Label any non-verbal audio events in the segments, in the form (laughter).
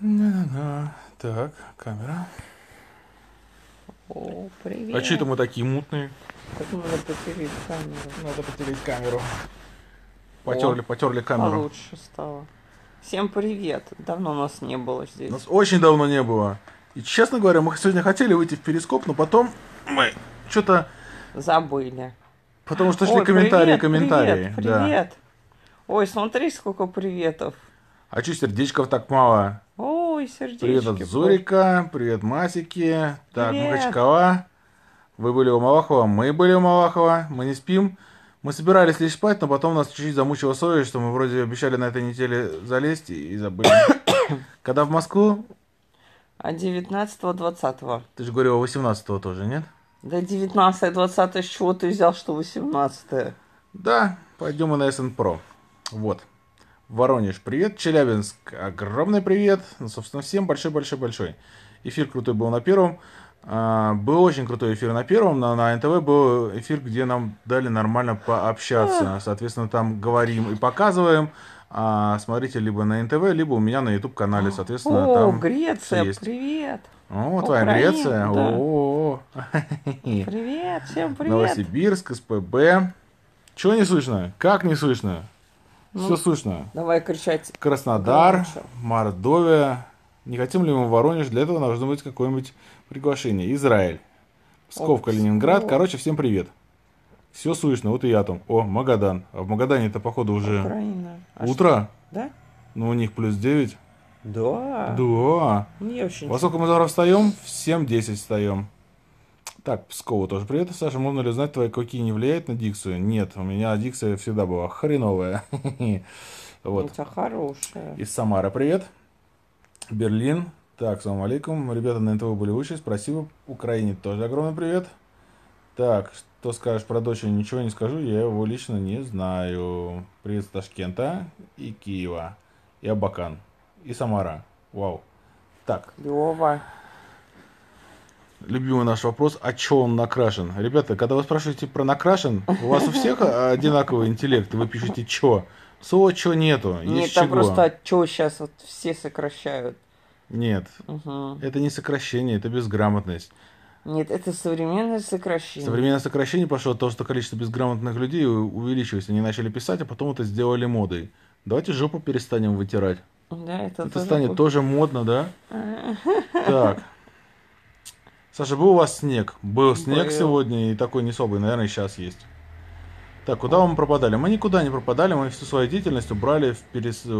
да да Так, камера. О, привет. А что это мы такие мутные? Так надо потереть камеру. Надо потереть камеру. Потерли, потерли камеру. Лучше стало. Всем привет. Давно нас не было здесь. Нас очень давно не было. И, честно говоря, мы сегодня хотели выйти в перископ, но потом мы что-то... Забыли. Потому что шли Ой, комментарии, привет, комментарии. Привет, привет. Да. Ой, смотри, сколько приветов. А что сердечков так мало? Ой, сердечки. Привет от Зурика, привет Масики, так, привет. Махачкала. Вы были у Малахова, мы были у Малахова, мы не спим. Мы собирались лечь спать, но потом нас чуть-чуть замучила совесть, что мы вроде обещали на этой неделе залезть и забыли. (coughs) Когда в Москву? А 19-го, 20-го. Ты же говорил 18-го тоже, нет? Да 19-е, 20 с чего ты взял, что 18-е? Да, пойдем мы на СНПРО. Вот. Воронеж, привет. Челябинск, огромный привет. Ну, собственно, всем большой-большой-большой. Эфир крутой был на первом. А, был очень крутой эфир на первом, но на НТВ был эфир, где нам дали нормально пообщаться. Соответственно, там говорим и показываем. А смотрите либо на НТВ, либо у меня на YouTube-канале, соответственно, О, там Греция, есть. привет! О, твоя Греция! Да. (laughs) Привет, всем привет! Новосибирск, СПБ. Чего не слышно? Как не слышно? Ну, Все слышно. Давай кричать. Краснодар, Громче. Мордовия. Не хотим ли мы в Воронеж? Для этого должно быть какое-нибудь приглашение. Израиль. Псков, Калининград. Короче, всем привет. Все слышно, вот и я там. О, Магадан. А в Магадане это, походу, уже Украина. А утро. Что? Да? Ну, у них плюс 9. Да. Да. Мне очень Во сколько мы завтра встаем? В 7.10 встаем. Так, Пскову тоже привет, Саша. Можно ли узнать, твои коки не влияют на дикцию? Нет, у меня дикция всегда была хреновая. (laughs) Вот. Это ну, хорошая. Из Самара привет. Берлин. Так, салам алейкум. Ребята на НТВ были выше. Спасибо. Украине тоже огромный привет. Так, что скажешь про дочь? Ничего не скажу, я его лично не знаю. Привет с Ташкента и Киева. И Абакан. И Самара. Вау. Так. Лёва любимый наш вопрос, а чё он накрашен? Ребята, когда вы спрашиваете про накрашен, у вас у всех одинаковый интеллект, и вы пишете чё. Слово чё нету, Нет, там чего. просто «а чё сейчас вот все сокращают. Нет, угу. это не сокращение, это безграмотность. Нет, это современное сокращение. Современное сокращение пошло от того, что количество безграмотных людей увеличилось. Они начали писать, а потом это сделали модой. Давайте жопу перестанем вытирать. Да, это, это тоже станет будет. тоже модно, да? (laughs) Так. Саша, был у вас снег? Был снег Был. сегодня и такой не наверное, сейчас есть. Так, куда мы пропадали? Мы никуда не пропадали, мы всю свою деятельность убрали в, перес... в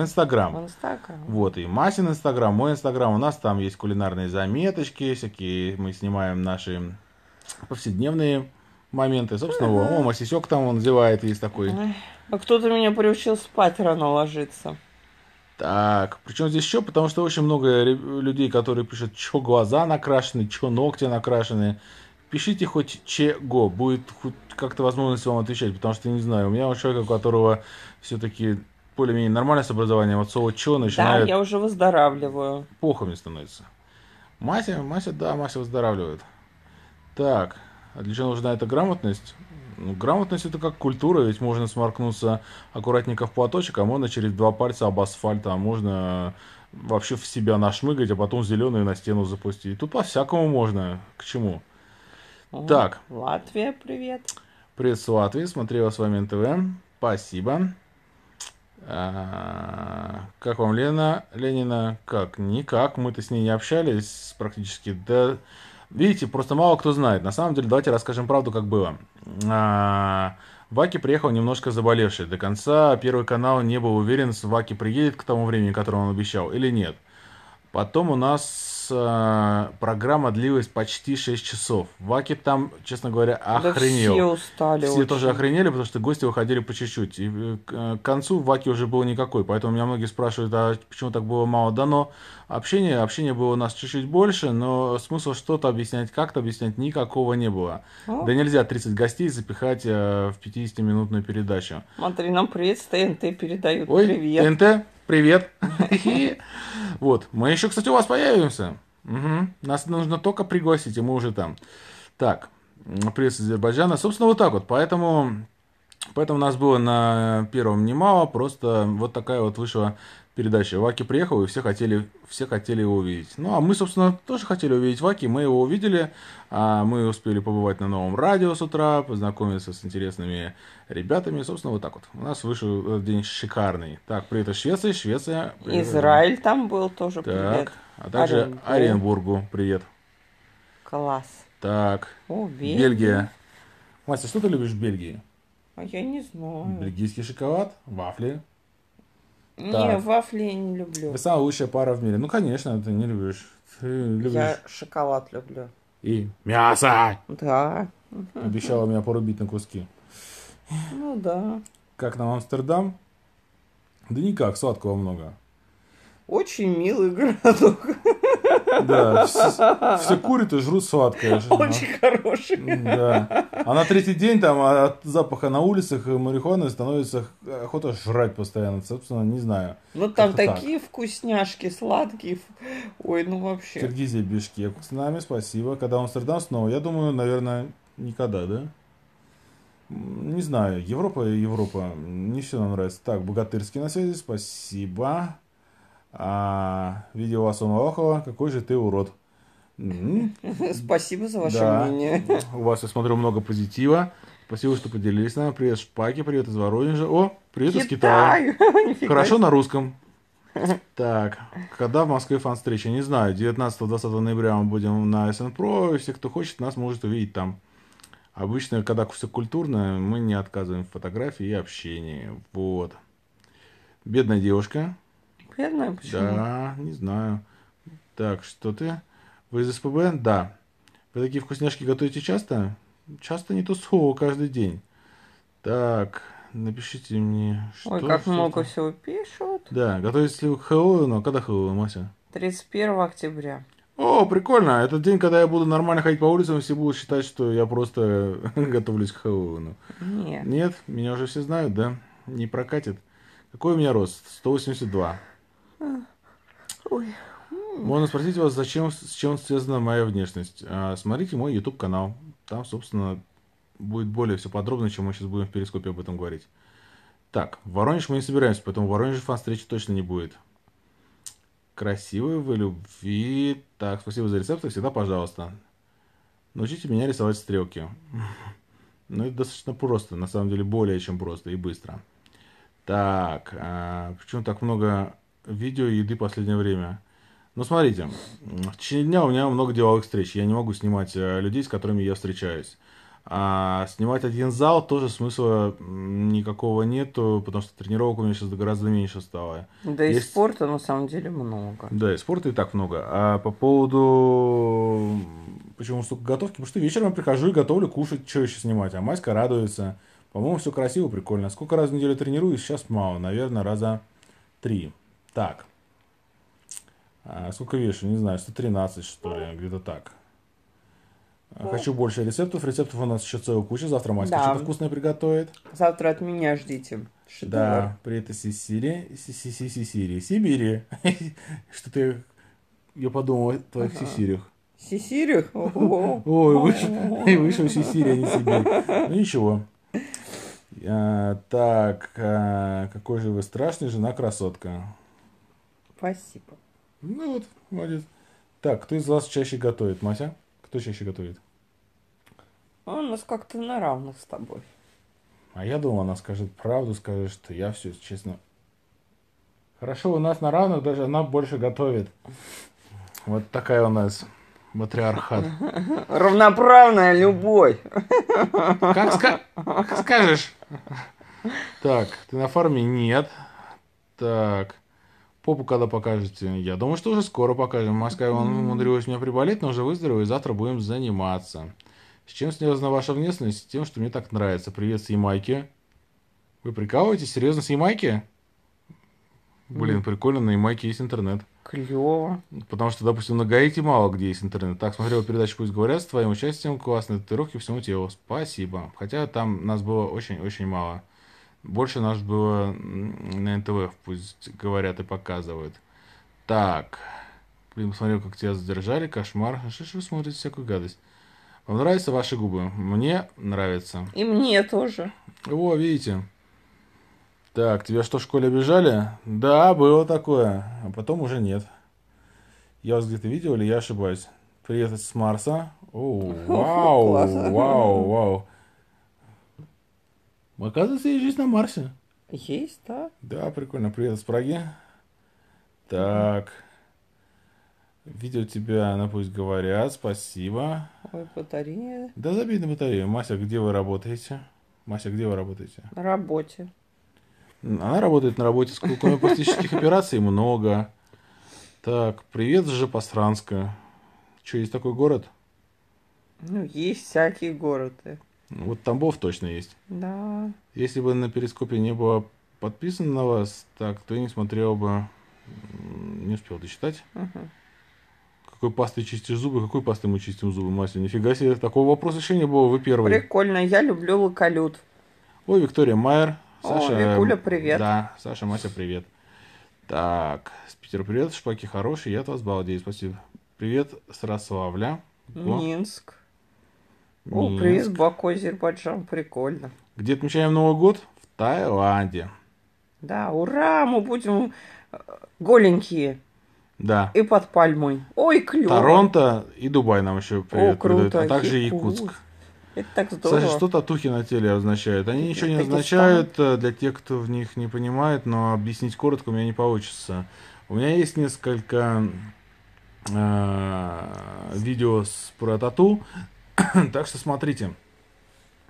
Инстаграм. В Инстаграм. Вот, и Масин Инстаграм, мой Инстаграм, у нас там есть кулинарные заметочки, всякие, мы снимаем наши повседневные моменты. Собственно, mm-hmm. о, Масисек там он зевает, есть такой. А кто-то меня приучил спать рано ложиться. Так, причем здесь еще, потому что очень много людей, которые пишут, что глаза накрашены, что ногти накрашены. Пишите хоть чего, будет хоть как-то возможность вам отвечать, потому что, не знаю, у меня у человека, у которого все-таки более-менее нормальное с образованием, от слова «чё» начинает... Да, я уже выздоравливаю. Плохо мне становится. Мася, Мася, да, Мася выздоравливает. Так, а для чего нужна эта грамотность? Ну, грамотность это как культура, ведь можно сморкнуться аккуратненько в платочек, а можно через два пальца об асфальт, а можно вообще в себя нашмыгать, а потом зеленую на стену запустить. Тут по-всякому можно. К чему? Угу. Так. Латвия, привет. Привет с Латвии. Смотрела с вами НТВ. Спасибо. А, как вам Лена? Ленина? Как? Никак. Мы-то с ней не общались практически до... Видите, просто мало кто знает. На самом деле, давайте расскажем правду, как было. А, Ваки приехал немножко заболевший. До конца Первый канал не был уверен, с Ваки приедет к тому времени, которое он обещал, или нет. Потом у нас Э, программа длилась почти 6 часов. Ваки там, честно говоря, охренел. Да все устали. Все очень. тоже охренели, потому что гости выходили по чуть-чуть. И э, э, к концу Ваки уже было никакой. Поэтому меня многие спрашивают, а почему так было мало дано общение, общение было у нас чуть-чуть больше, но смысл что-то объяснять, как-то объяснять никакого не было. О. Да нельзя 30 гостей запихать в 50-минутную передачу. Смотри, нам привет с ТНТ передают. Ой, привет. ТНТ, привет. (laughs) (laughs) (laughs) Вот. Мы еще, кстати, у вас появимся. Угу. Нас нужно только пригласить, и мы уже там. Так, пресс Азербайджана. Собственно, вот так вот. Поэтому Поэтому нас было на первом немало, просто вот такая вот вышла Передача Ваки приехал, и все хотели, все хотели его увидеть. Ну, а мы, собственно, тоже хотели увидеть Ваки, мы его увидели, а мы успели побывать на новом радио с утра, познакомиться с интересными ребятами, собственно, вот так вот. У нас вышел э, день шикарный. Так, привет из Швеции, Швеция. Привет. Израиль там был тоже, так, привет. А также Оренбург. Оренбургу, привет. Класс. Так, О, Бельгия. Бельгия. Мастя, что ты любишь в Бельгии? А я не знаю. Бельгийский шоколад, вафли. Не, так. вафли я не люблю. Вы самая лучшая пара в мире. Ну, конечно, ты не любишь. Ты любишь. Я шоколад люблю. И мясо! Да. Обещала меня порубить на куски. Ну да. Как нам Амстердам? Да никак, сладкого много. Очень милый городок. Да, все, все курят и жрут сладкое. Очень хороший. Да. А на третий день там от запаха на улицах и марихуаны становится охота жрать постоянно. Собственно, не знаю. Ну там такие так. вкусняшки сладкие. Ой, ну вообще. Киргизия, Бишкек с нами, спасибо. Когда в Амстердам снова? Я думаю, наверное, никогда, да? Не знаю, Европа и Европа. Не все нам нравится. Так, Богатырский на связи, спасибо. А вас Асума Охова, какой же ты урод. (laughs) Спасибо за ваше мнение. У вас, я смотрю, много позитива. Спасибо, что поделились с нами. Привет, Шпаки, привет из Воронежа. О, привет из Китая. (laughs) Хорошо на русском. Так, когда в Москве фан-встреча? Не знаю, 19-20 ноября мы будем на СНПРО, и все, кто хочет, нас может увидеть там. Обычно, когда все культурно, мы не отказываем в фотографии и общении. Вот. Бедная девушка, я знаю почему. Да, не знаю. Так, что ты? Вы из СПБ? Да. Вы такие вкусняшки готовите часто? Часто не то слово, каждый день. Так, напишите мне, что... Ой, как много там? всего пишут. Да, готовитесь ли вы к Хэллоуину? А Когда Хэллоуин, Мася? 31 октября. О, прикольно. Этот день, когда я буду нормально ходить по улицам, все будут считать, что я просто (laughs) готовлюсь к Хэллоуину. Нет. Нет? Меня уже все знают, да? Не прокатит. Какой у меня рост? 182. Ой. Можно спросить вас, зачем, с чем связана моя внешность. А, смотрите мой YouTube канал. Там, собственно, будет более все подробно, чем мы сейчас будем в перископе об этом говорить. Так, в Воронеж мы не собираемся, поэтому в Воронеже фан-встречи точно не будет. Красивые вы любви. Так, спасибо за рецепты, всегда пожалуйста. Научите меня рисовать стрелки. Ну, это достаточно просто, на самом деле более чем просто и быстро. Так, а, почему так много видео еды последнее время. Ну, смотрите, в течение дня у меня много деловых встреч. Я не могу снимать э, людей, с которыми я встречаюсь. А снимать один зал тоже смысла никакого нету, потому что тренировок у меня сейчас гораздо меньше стало. Да Есть... и спорта на самом деле много. Да, и спорта и так много. А по поводу почему столько готовки, потому что вечером я прихожу и готовлю кушать, что еще снимать, а Маська радуется. По-моему, все красиво, прикольно. Сколько раз в неделю тренируюсь, сейчас мало, наверное, раза три. Так. А, сколько вешу? Не знаю, 113, что ли, где-то так. А, ну. Хочу больше рецептов. Рецептов у нас еще целая куча. Завтра Маська да. что-то вкусное приготовит. Завтра от меня ждите. Шедевр. Да, привет из Сибири. Сибири. Сибири. Что ты... Я подумал о твоих ага. сисирях. Сисирях? (laughs) Ой, (laughs) вышел сисирия, а не Сибирь. Ну, ничего. А, так, а, какой же вы страшный, жена красотка. Спасибо. Ну вот, молодец. Так, кто из вас чаще готовит, Мася? Кто чаще готовит? А у нас как-то на равных с тобой. А я думал, она скажет правду, скажет, что я все, честно. Хорошо, у нас на равных даже она больше готовит. Вот такая у нас матриархат. Равноправная любовь. Как, ска- как скажешь. Так, ты на фарме? Нет. Так. Попу когда покажете? Я думаю, что уже скоро покажем. Москва он умудрилась меня приболеть, но уже выздоровею, и завтра будем заниматься. С чем связана ваша внешность? С тем, что мне так нравится. Привет с Ямайки. Вы прикалываетесь? Серьезно, с Ямайки? Блин, прикольно, на Ямайке есть интернет. Клево. Потому что, допустим, на Гаити мало где есть интернет. Так, смотрел передачу «Пусть говорят» с твоим участием, классные татуировки всему телу. Спасибо. Хотя там нас было очень-очень мало. Больше нас было на НТВ, пусть говорят и показывают. Так. Блин, посмотрел, как тебя задержали. Кошмар. А что ж вы смотрите всякую гадость? Вам нравятся ваши губы? Мне нравится. И мне тоже. О, видите. Так, тебя что, в школе обижали? Да, было такое. А потом уже нет. Я вас где-то видел или я ошибаюсь? Привет с Марса. О, (laughs) вау, вау, вау. Ну, оказывается, есть жизнь на Марсе. Есть, да? Да, прикольно. Привет, с Праги. Так. Видео тебя на пусть говорят. Спасибо. Ой, батарея. Да забей на батарею. Мася, где вы работаете? Мася, где вы работаете? На работе. Она работает на работе. Сколько пластических операций много. Так, привет, Постранска. Что, есть такой город? Ну, есть всякие города. Вот Тамбов точно есть. Да. Если бы на перископе не было подписано на вас, так, то я не смотрел бы. Не успел дочитать. Угу. Какой пастой чистишь зубы? Какой пастой мы чистим зубы, Мася? Нифига себе, такого вопроса еще не было, вы первый. Прикольно, я люблю локалют. Ой, Виктория Майер. Саша, О, Викуля, привет. Да, Саша, Мася, привет. Так, с Питера привет, шпаки хорошие, я от вас балдею, спасибо. Привет Сраславля. Рославля. Минск. О приз Баку, Азербайджан, прикольно. Где отмечаем Новый год? В Таиланде. Да, ура, мы будем э, голенькие. Да. И под пальмой. Ой, клево. Торонто и Дубай нам еще привет О, а круто. Придают, а также Якутск. Это так здорово. Кстати, что татухи на теле означают? Они ничего не означают э, для тех, кто в них не понимает, но объяснить коротко у меня не получится. У меня есть несколько э, видео с, про тату, (coughs) так что смотрите.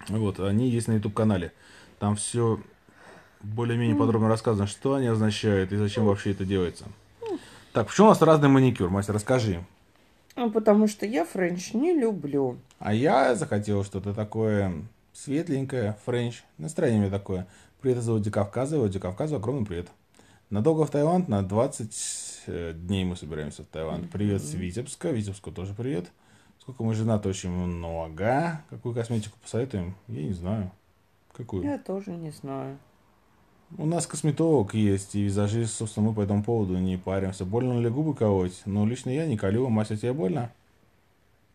Вот, они есть на YouTube-канале. Там все более-менее подробно рассказано, что они означают и зачем вообще это делается. Так, почему у нас разный маникюр, Мася, расскажи. Ну, потому что я френч не люблю. А я захотел что-то такое светленькое, френч, настроение у меня такое. Привет из Владикавказа, Владикавказу огромный привет. Надолго в Таиланд, на 20 э, дней мы собираемся в Таиланд. Привет mm-hmm. с Витебска, Витебску тоже привет. mm Сколько мы женаты? Очень много. Какую косметику посоветуем? Я не знаю. Какую? Я тоже не знаю. У нас косметолог есть и визажист, собственно, мы по этому поводу не паримся. Больно ли губы колоть? Ну, лично я не колю. Мася, тебе больно?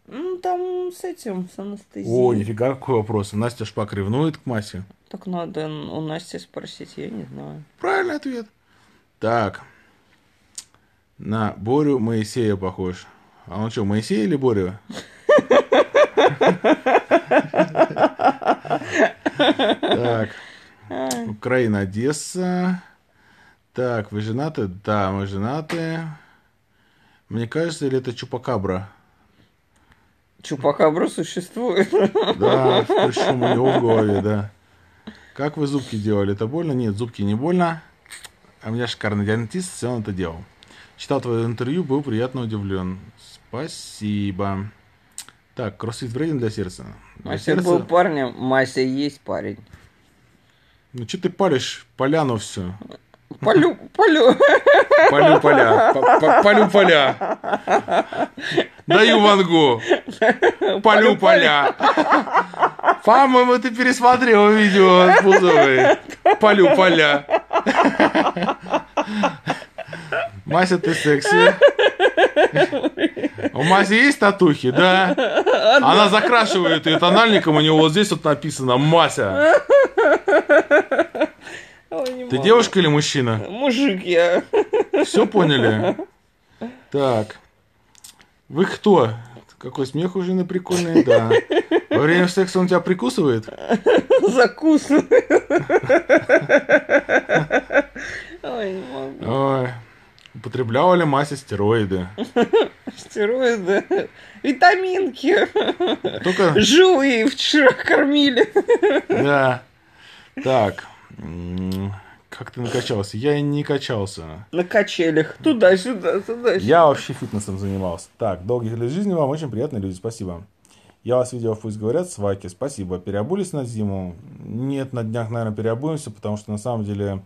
Ну, там с этим, с анестезией. О, нифига какой вопрос. Настя Шпак ревнует к Масе? Так надо у Насти спросить, я не знаю. Правильный ответ. Так. На Борю Моисея похож. А он что, Моисей или Борева? Так. Украина, Одесса. Так, вы женаты? Да, мы женаты. Мне кажется, или это Чупакабра? Чупакабра существует. Да, причем у него в голове, да. Как вы зубки делали? Это больно? Нет, зубки не больно. А у меня шикарный дентист, все он это делал. Читал твое интервью, был приятно удивлен. Спасибо. Так, кроссфит вреден для сердца? Для Мася сердца... был парнем, Мася есть парень. Ну что ты палишь поляну все? Полю, полю. Полю поля. Полю поля. Даю вангу. Полю поля. По-моему, ты пересмотрел видео с Бузовой. Полю поля. Мася, ты секси. У Мази есть татухи? Да. Она, закрашивает ее тональником, у него вот здесь вот написано «Мася». ты девушка или мужчина? Мужик я. Все поняли? Так. Вы кто? Какой смех уже на прикольный, да. Во время секса он тебя прикусывает? Закусывает. Ой, не могу. Употребляла ли Мася стероиды? (laughs) Стероиды? Витаминки. Только... Жуи вчера кормили. Да. Так. Как ты накачался? Я и не качался. На качелях. Туда-сюда, туда-сюда. Я вообще фитнесом занимался. Так, долгих лет жизни вам. Очень приятные люди. Спасибо. Я вас видел, пусть говорят, сваки. Спасибо. Переобулись на зиму? Нет, на днях, наверное, переобуемся, потому что на самом деле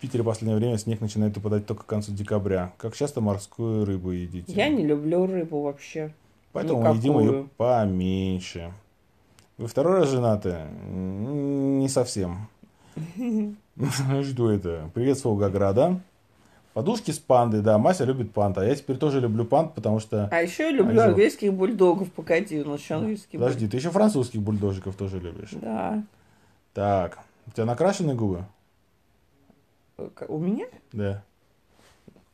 Питере в последнее время снег начинает упадать только к концу декабря. Как часто морскую рыбу едите? Я не люблю рыбу вообще. Поэтому Никакую. едим ее поменьше. Вы второй раз женаты? Не совсем. Жду (laughs) это? Привет с Волгограда. Подушки с пандой, да, Мася любит панд, а я теперь тоже люблю панд, потому что... А еще я люблю Ализов... английских бульдогов, погоди, ну он еще английский Подожди, ты еще французских бульдожиков тоже любишь? Да. Так, у тебя накрашены губы? У меня? Да.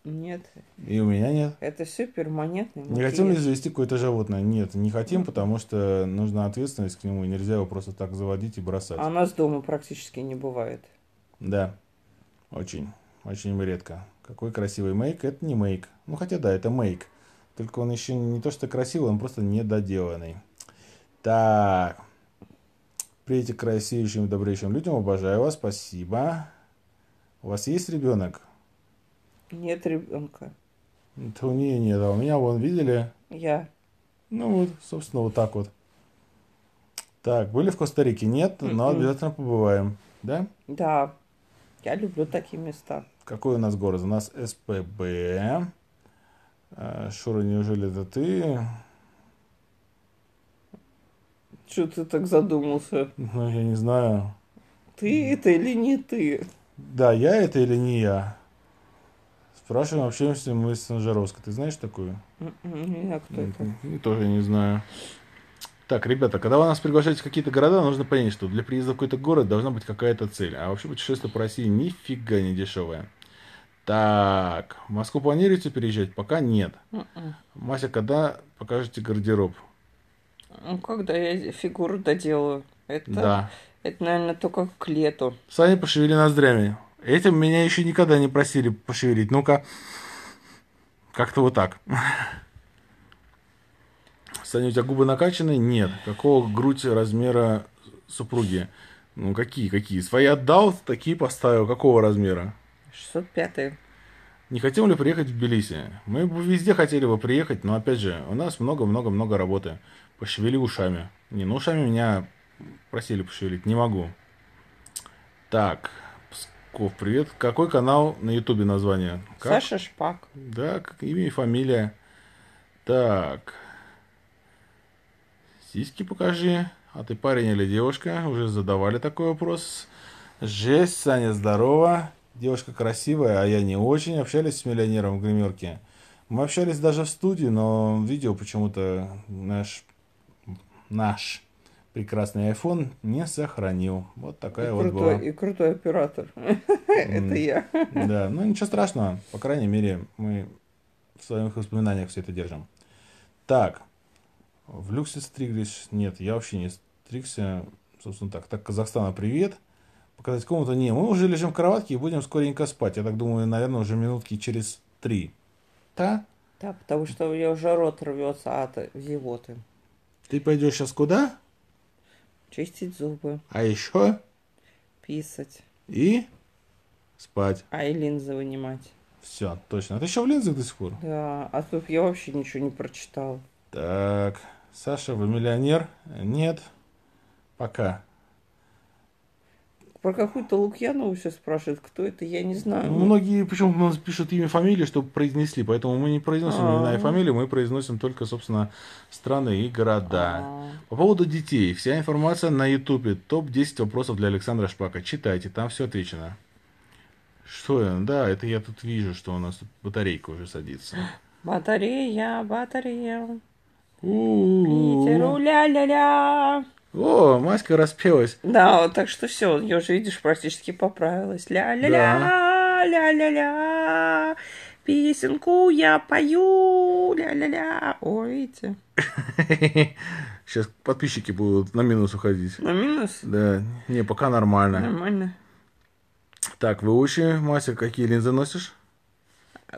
Нет. И у меня нет. Это все перманентный Не хотим ли завести какое-то животное? Нет, не хотим, потому что нужна ответственность к нему, и нельзя его просто так заводить и бросать. А у нас дома практически не бывает. Да, очень, очень редко. Какой красивый мейк, это не мейк. Ну, хотя да, это мейк. Только он еще не то что красивый, он просто недоделанный. Так. Приветик красивейшим и добрейшим людям. Обожаю вас. Спасибо. У вас есть ребенок? Нет ребенка. Это у нее нет, а у меня вон, видели? Я. Ну вот, собственно, вот так вот. Так, были в Коста-Рике? Нет, но ну, обязательно побываем, да? Да. Я люблю такие места. Какой у нас город? У нас СПБ. А, Шура, неужели это ты? Чего ты так задумался? Ну, я не знаю. Ты это или не ты? Да, я это или не я? Спрашиваем, общаемся мы с Анжаровской. Ты знаешь такую? М-м-м, не знаю, кто это. М-м, тоже не знаю. Так, ребята, когда вы нас приглашаете в какие-то города, нужно понять, что для приезда в какой-то город должна быть какая-то цель. А вообще путешествие по России нифига не дешевое. Так, в Москву планируете переезжать? Пока нет. Mm-mm. М-м. Мася, когда покажете гардероб? Ну, когда я фигуру доделаю. Это, да. Это, наверное, только к лету. Сами пошевели ноздрями. Этим меня еще никогда не просили пошевелить. Ну-ка, как-то вот так. Саня, у тебя губы накачаны? Нет. Какого грудь размера супруги? Ну, какие, какие? Свои отдал, такие поставил. Какого размера? 605. Не хотим ли приехать в Тбилиси? Мы бы везде хотели бы приехать, но опять же, у нас много-много-много работы. Пошевели ушами. Не, ну ушами меня Просили пошевелить. Не могу. Так. Псков, привет. Какой канал на Ютубе название? Как? Саша Шпак. Да, как имя и фамилия. Так. Сиськи покажи. А ты парень или девушка? Уже задавали такой вопрос. Жесть, Саня, здорово. Девушка красивая, а я не очень. Общались с миллионером в гримерке. Мы общались даже в студии, но видео почему-то наш... Наш прекрасный iPhone не сохранил. Вот такая и вот крутой, была. И крутой оператор. (laughs) Это я. Да, ну ничего страшного. По крайней мере, мы в своих воспоминаниях все это держим. Так, в люксе стриглись? Нет, я вообще не стригся. Собственно так. Так, Казахстана привет. Показать комнату? Не, мы уже лежим в кроватке и будем скоренько спать. Я так думаю, наверное, уже минутки через три. Да? Да, потому что у меня уже рот рвется от зевоты. Ты пойдешь сейчас куда? Чистить зубы. А еще? Писать. И? Спать. А и линзы вынимать. Все, точно. А ты еще в линзах до сих пор? Да, а тут я вообще ничего не прочитал. Так, Саша, вы миллионер? Нет. Пока. Про какую-то Лукьянову сейчас спрашивают, кто это, я не знаю. Многие, почему-то, нас пишут имя, фамилии, чтобы произнесли, поэтому мы не произносим а имена и фамилии, мы произносим только, собственно, страны и города. А. По поводу детей. Вся информация на ютубе. Топ-10 вопросов для Александра Шпака. Читайте, там все отвечено. Что я? Да, это я тут вижу, что у нас тут батарейка уже садится. Батарея, батарея. Питеру ля-ля-ля. О, маска распелась. Да, так что все, ее же видишь, практически поправилась. Ля-ля-ля, ля-ля-ля, песенку я пою, ля-ля-ля. ой, видите? (laughs) Сейчас подписчики будут на минус уходить. На минус? Да. Не, пока нормально. Нормально. Так, вы выучи, Мася, какие линзы носишь?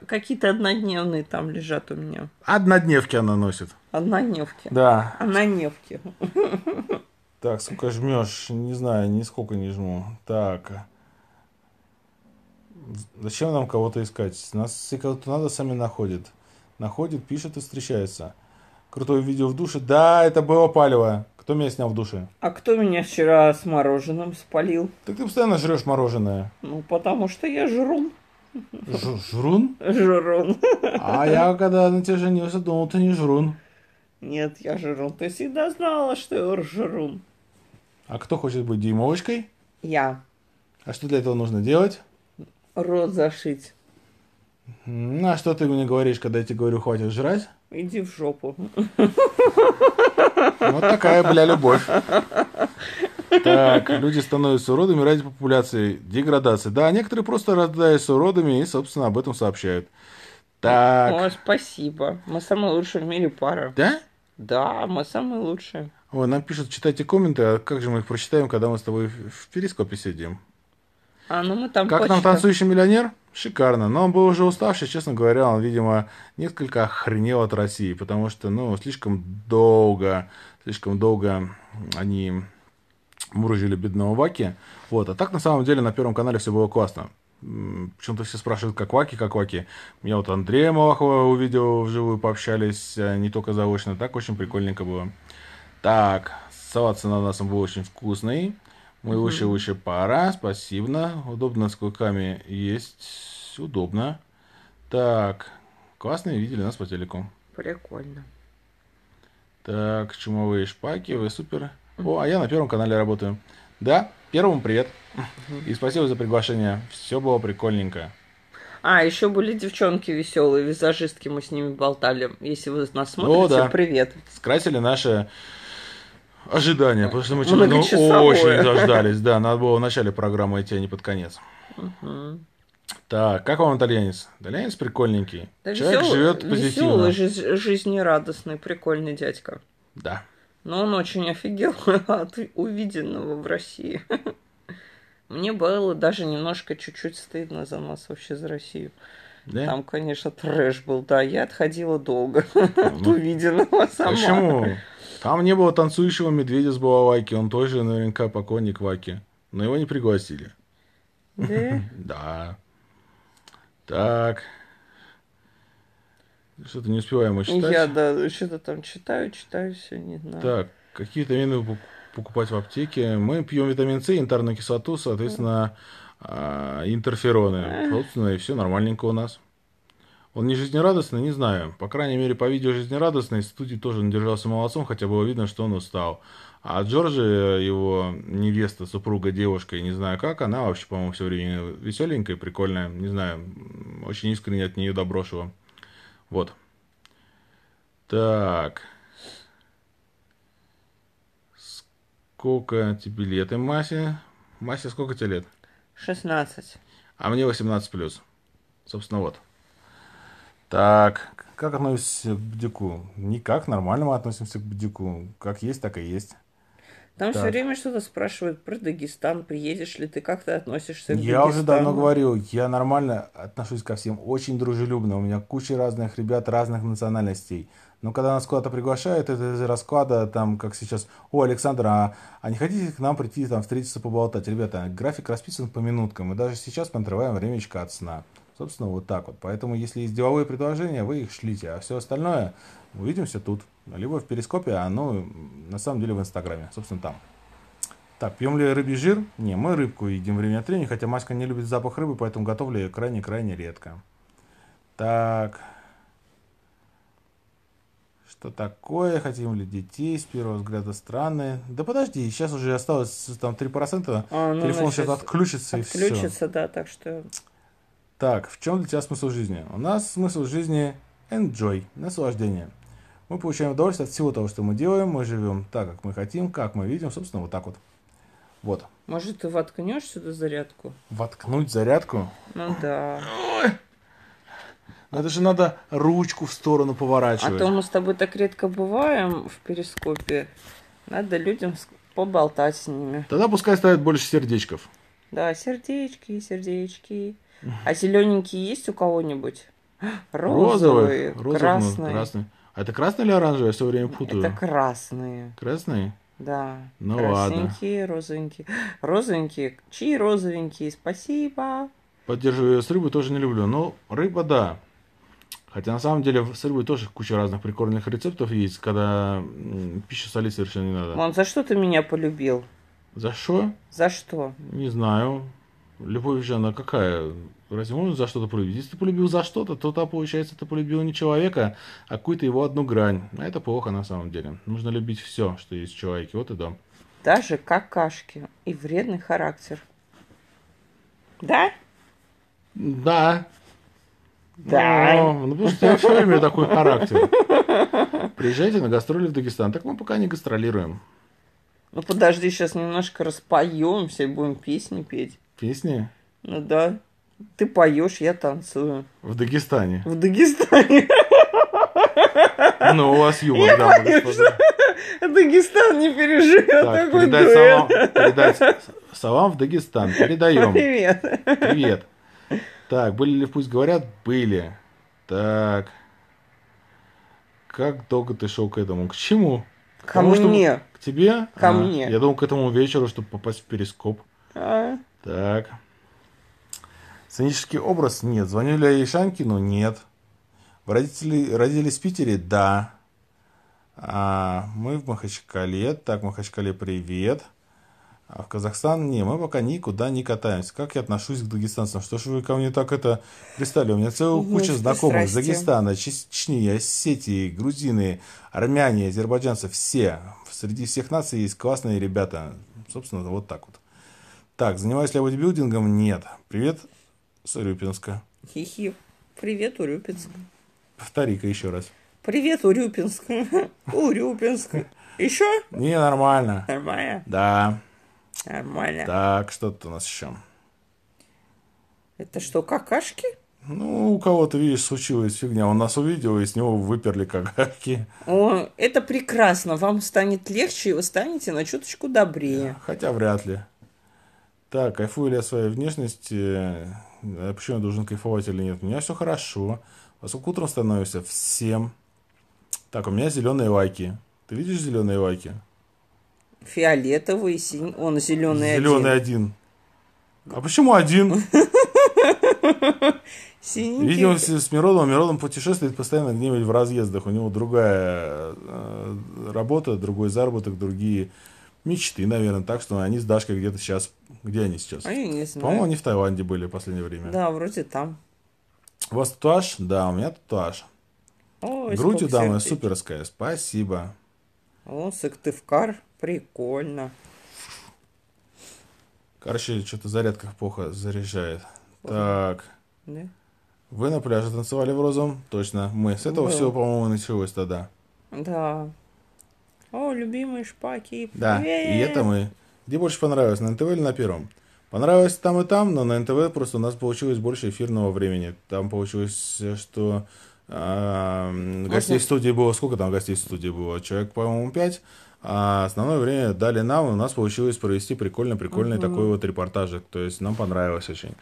Какие-то однодневные там лежат у меня. Однодневки она носит. Однодневки. Да. Однодневки. (laughs) Так, сколько жмешь? Не знаю, нисколько не жму. Так. Зачем нам кого-то искать? Нас, если кого-то надо, сами находит. Находит, пишет и встречается. Крутое видео в душе. Да, это было палево. Кто меня снял в душе? А кто меня вчера с мороженым спалил? Так ты постоянно жрешь мороженое. Ну, потому что я жрун. Ж жрун? Жрун. А я, когда на тебя женился, думал, ты не жрун. Нет, я жрун. Ты всегда знала, что я жрун. А кто хочет быть дюймовочкой? Я. А что для этого нужно делать? Рот зашить. Ну, а что ты мне говоришь, когда я тебе говорю, хватит жрать? Иди в жопу. Вот такая, бля, любовь. Так, люди становятся уродами ради популяции деградации. Да, некоторые просто рождаются уродами и, собственно, об этом сообщают. Так. О, спасибо. Мы самые лучшие в мире пара. Да? Да, мы самые лучшие. Ой, нам пишут, читайте комменты, а как же мы их прочитаем, когда мы с тобой в перископе сидим? А, ну мы там Как почта. нам танцующий миллионер? Шикарно. Но он был уже уставший, честно говоря, он, видимо, несколько охренел от России, потому что, ну, слишком долго, слишком долго они мурыжили бедного Ваки. Вот. А так, на самом деле, на Первом канале все было классно. Почему-то все спрашивают, как Ваки, как Ваки. Я вот Андрея Малахова увидел вживую, пообщались, э, не только заочно. Так очень прикольненько было. Так, салат с ананасом был очень вкусный. Мы угу. выше, выше пара. Спасибо. Удобно с кулаками есть. Удобно. Так, классно, видели нас по телеку. Прикольно. Так, чумовые шпаки, вы супер. Угу. О, а я на первом канале работаю. Да, первому привет. Угу. И спасибо за приглашение. Все было прикольненько. А, еще были девчонки веселые, визажистки, мы с ними болтали. Если вы нас смотрите, О, да. привет. Скрасили наше Ожидания, потому что мы ну, очень заждались. Да, надо было в начале программы идти, а не под конец. Так, как вам итальянец? Итальянец прикольненький. Да Человек весел... живет позитивно. Веселый, жиз... жизнерадостный, прикольный дядька. Да. Но он очень офигел (laughs) от увиденного в России. Мне было даже немножко чуть-чуть стыдно за нас вообще, за Россию. Да? Там, конечно, трэш был, да. Я отходила долго (laughs) ну, от увиденного сама. Почему? Там не было танцующего медведя с балалайки, он тоже наверняка поклонник Ваки. Но его не пригласили. Да? (laughs) Да. Так. Что-то не успеваем мы читать. Я, да, что-то там читаю, читаю все, не знаю. Так, какие витамины покупать в аптеке? Мы пьем витамин С, янтарную кислоту, соответственно, а, интерфероны. Собственно, и все нормальненько у нас. Он не жизнерадостный, не знаю. По крайней мере, по видео жизнерадостный студии тоже он держался молодцом, хотя было видно, что он устал. А Джорджи, э, его невеста, супруга, девушка, я не знаю как, она вообще, по-моему, все время веселенькая, прикольная, не знаю, очень искренне от нее добро Вот. Так. Сколько тебе лет, и Мася? Мася, сколько тебе лет? 16. А мне 18 плюс. Собственно, вот. Так, как относишься к бдюку? Никак, нормально мы относимся к бдюку. Как есть, так и есть. Там так. все время что-то спрашивают про Дагестан, приедешь ли ты, как ты относишься к Я Дагестану? уже давно говорил, я нормально отношусь ко всем, очень дружелюбно. У меня куча разных ребят разных национальностей. Но когда нас куда-то приглашают, это из расклада, там, как сейчас, о, Александр, а, а не хотите к нам прийти, там, встретиться, поболтать? Ребята, график расписан по минуткам, и даже сейчас мы отрываем времечко от сна. Собственно, вот так вот. Поэтому, если есть деловые предложения, вы их шлите, а все остальное увидимся тут. Либо в Перископе, а ну, на самом деле в Инстаграме, собственно, там. Так, пьем ли рыбий жир? Не, мы рыбку едим время от времени, хотя Маска не любит запах рыбы, поэтому готовлю ее крайне-крайне редко. Так. Что такое? Хотим ли детей? С первого взгляда странные. Да подожди, сейчас уже осталось там 3%. А, ну, Телефон сейчас отключится, отключится и все. Отключится, да, так что... Так, в чем для тебя смысл жизни? У нас смысл жизни enjoy, наслаждение. Мы получаем удовольствие от всего того, что мы делаем, мы живем так, как мы хотим, как мы видим, собственно, вот так вот. Вот. Может, ты воткнешь сюда зарядку? Воткнуть зарядку? Ну да. Ой. Но ну, это же надо ручку в сторону поворачивать. А то мы с тобой так редко бываем в перископе. Надо людям поболтать с ними. Тогда пускай ставят больше сердечков. Да, сердечки, сердечки. А зелененькие есть у кого-нибудь? (gasps) Розовые, розовые, розовые ну, красные. красные. А это красные или оранжевые? Я все время путаю. Это красные. Красные? Да. Ну Красненькие, ладно. розовенькие. (gasps) Розовенькие. Чьи розовенькие? Спасибо. Поддерживаю ее с рыбой, тоже не люблю. Но ну, рыба, да. Хотя на самом деле с рыбой тоже куча разных прикольных рецептов есть, когда пищу солить совершенно не надо. Вон, за что ты меня полюбил? За что? За что? Не знаю. Любовь же она а какая? Разве можно за что-то полюбить? Если ты полюбил за что-то, то, то получается, ты полюбил не человека, а какую-то его одну грань. А это плохо на самом деле. Нужно любить все, что есть в человеке. Вот и да. Даже какашки и вредный характер. Да? Да. Да. Но, ну, ну, потому что я все время такой характер. Приезжайте на гастроли в Дагестан. Так мы пока не гастролируем. Ну подожди, сейчас немножко распоемся и будем песни петь. Песни? Ну да. Ты поешь, я танцую. В Дагестане. В Дагестане. (laughs) Ну, у вас юмор, да, Дагестан не переживет так, такой передай дуэт. Салам, передать салам в Дагестан. Передаем. Привет. Привет. Так, были ли пусть говорят? Были. Так. Как долго ты шел к этому? К чему? К Ко мне. К тебе? Ко а, мне. Я думал, к этому вечеру, чтобы попасть в перископ. А, так. Сценический образ? Нет. Звоню ли Звонили Аишанкину? Нет. Родители родились в Питере? Да. А, мы в Махачкале. Так, Махачкале, привет. А в Казахстан? Не, мы пока никуда не катаемся. Как я отношусь к дагестанцам? Что ж вы ко мне так это пристали? У меня целая Есть куча знакомых из Дагестана, Чечни, Осетии, грузины, армяне, азербайджанцы. Все. Среди всех наций есть классные ребята. Собственно, вот так вот. Так, занимаюсь ли я бодибилдингом? Нет. Привет с Урюпинска. Хихи. Привет, Урюпинск. Повтори-ка еще раз. Привет, Урюпинск. (laughs) Урюпинск. Еще? Не, нормально. Нормально? Да. Нормально. Так, что тут у нас еще? Это что, какашки? Ну, у кого-то, видишь, случилась фигня. Он нас увидел, и с него выперли какашки. О, это прекрасно. Вам станет легче, и вы станете на чуточку добрее. Хотя вряд ли. Так, кайфую ли я своей внешности? Э, а почему я должен кайфовать или нет? У меня все хорошо. Поскольку а утром становится всем. Так, у меня зеленые лайки. Ты видишь зеленые лайки? Фиолетовый, синий. Он зеленый, зеленый один. один. А почему один? (laughs) Синенький. Видимо, с Миродом. Миродом путешествует постоянно где-нибудь в разъездах. У него другая э, работа, другой заработок, другие мечты, наверное, так что они с Дашкой где-то сейчас... Где они сейчас? А я не знаю. По-моему, они в Таиланде были в последнее время. Да, вроде там. У вас татуаж? Да, у меня татуаж. Ой, Грудь у дамы сердечек. суперская, спасибо. О, Сыктывкар, прикольно. Короче, что-то зарядка плохо заряжает. Ой. Так. Да? Вы на пляже танцевали в розовом? Точно, мы. С этого Был. всего, по-моему, началось тогда. Да. О, любимые шпаки, привет! и это мы. Где больше понравилось, на НТВ или на Первом? Понравилось там и там, но на НТВ просто у нас получилось больше эфирного времени. Там получилось, что э, гостей студии было... Сколько там гостей студии было? Человек, по-моему, пять. А основное время дали нам, и у нас получилось провести прикольный, прикольный угу. такой вот репортажик. То есть нам понравилось очень.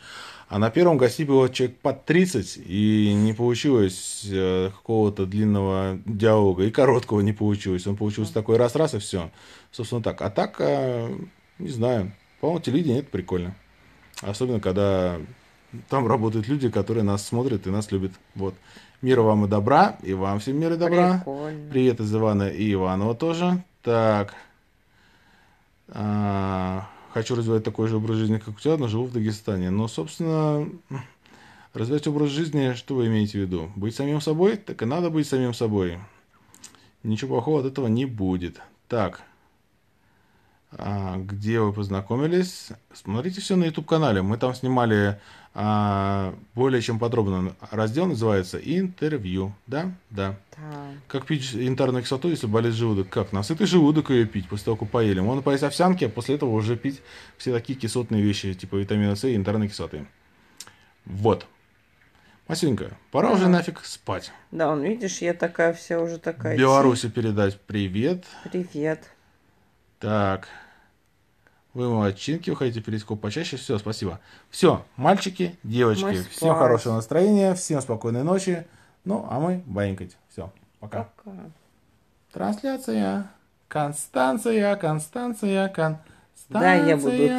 А на первом гости было человек под 30, и не получилось э, какого-то длинного диалога, и короткого не получилось. Он получился такой раз-раз, и все. Собственно, так. А так, э, не знаю, по-моему, телевидение это прикольно. Особенно, когда там работают люди, которые нас смотрят и нас любят. Вот. Мира вам и добра, и вам всем мира и добра. Прикольно. Привет из Ивана и Иванова тоже. Так. А, хочу развивать такой же образ жизни, как у тебя, но живу в Дагестане. Но, собственно, развивать образ жизни, что вы имеете в виду? Быть самим собой? Так и надо быть самим собой. Ничего плохого от этого не будет. Так. А, где вы познакомились. Смотрите все на YouTube-канале. Мы там снимали а, более чем подробно. Раздел называется «Интервью». Да? Да. да. Как пить янтарную кислоту, если болит желудок? Как? Насытый желудок ее пить после того, как поели. Можно поесть овсянки, а после этого уже пить все такие кислотные вещи, типа витамина С и янтарной кислоты. Вот. Масенька, пора ага. уже нафиг спать. Да, он, видишь, я такая вся уже такая. Беларуси передать привет. Привет. Так. Вы молодчинки, уходите в перископ почаще. Все, спасибо. Все, мальчики, девочки, мы всем спать. хорошего настроения, всем спокойной ночи. Ну, а мы баинькать. Все, пока. пока. Трансляция. Констанция, Констанция, Констанция. Да, я буду